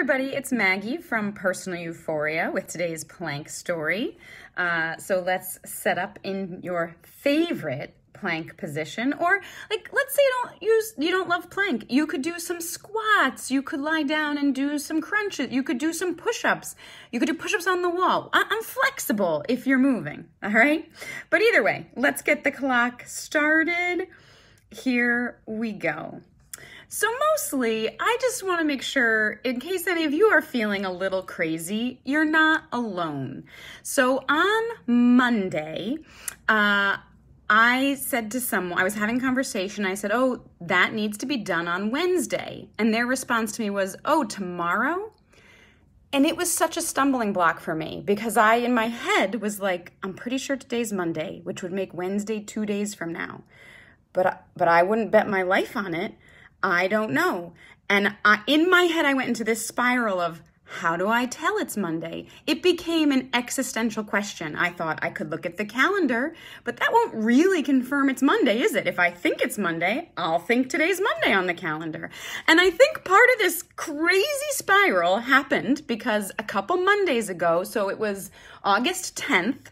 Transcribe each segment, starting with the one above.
everybody, it's Maggie from Personal Euphoria with today's plank story. Uh, so let's set up in your favorite plank position or like let's say you don't use you don't love plank you could do some squats you could lie down and do some crunches you could do some push-ups you could do push-ups on the wall I- i'm flexible if you're moving all right but either way let's get the clock started here we go so mostly, I just want to make sure, in case any of you are feeling a little crazy, you're not alone. So on Monday, uh, I said to someone, I was having conversation, I said, oh, that needs to be done on Wednesday. And their response to me was, oh, tomorrow? And it was such a stumbling block for me because I, in my head, was like, I'm pretty sure today's Monday, which would make Wednesday two days from now. But, but I wouldn't bet my life on it. I don't know. And I, in my head, I went into this spiral of, how do I tell it's Monday? It became an existential question. I thought I could look at the calendar, but that won't really confirm it's Monday, is it? If I think it's Monday, I'll think today's Monday on the calendar. And I think part of this crazy spiral happened because a couple Mondays ago, so it was August 10th,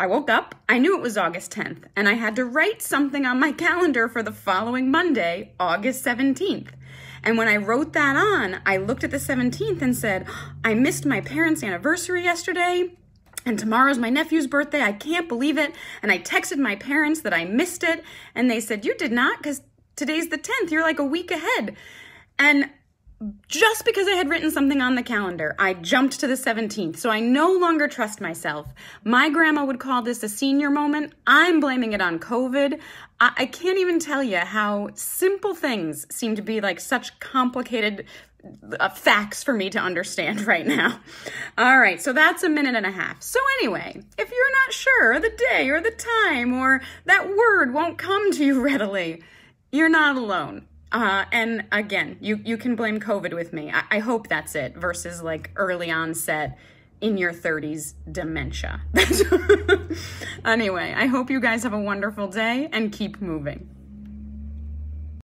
I woke up, I knew it was August 10th, and I had to write something on my calendar for the following Monday, August 17th. And when I wrote that on, I looked at the 17th and said, I missed my parents' anniversary yesterday. And tomorrow's my nephew's birthday. I can't believe it. And I texted my parents that I missed it. And they said, You did not, because today's the 10th. You're like a week ahead. And just because I had written something on the calendar, I jumped to the 17th, so I no longer trust myself. My grandma would call this a senior moment. I'm blaming it on COVID. I, I can't even tell you how simple things seem to be like such complicated uh, facts for me to understand right now. All right, so that's a minute and a half. So, anyway, if you're not sure the day or the time or that word won't come to you readily, you're not alone. Uh, and again, you, you can blame COVID with me. I, I hope that's it versus like early onset in your 30s dementia. anyway, I hope you guys have a wonderful day and keep moving.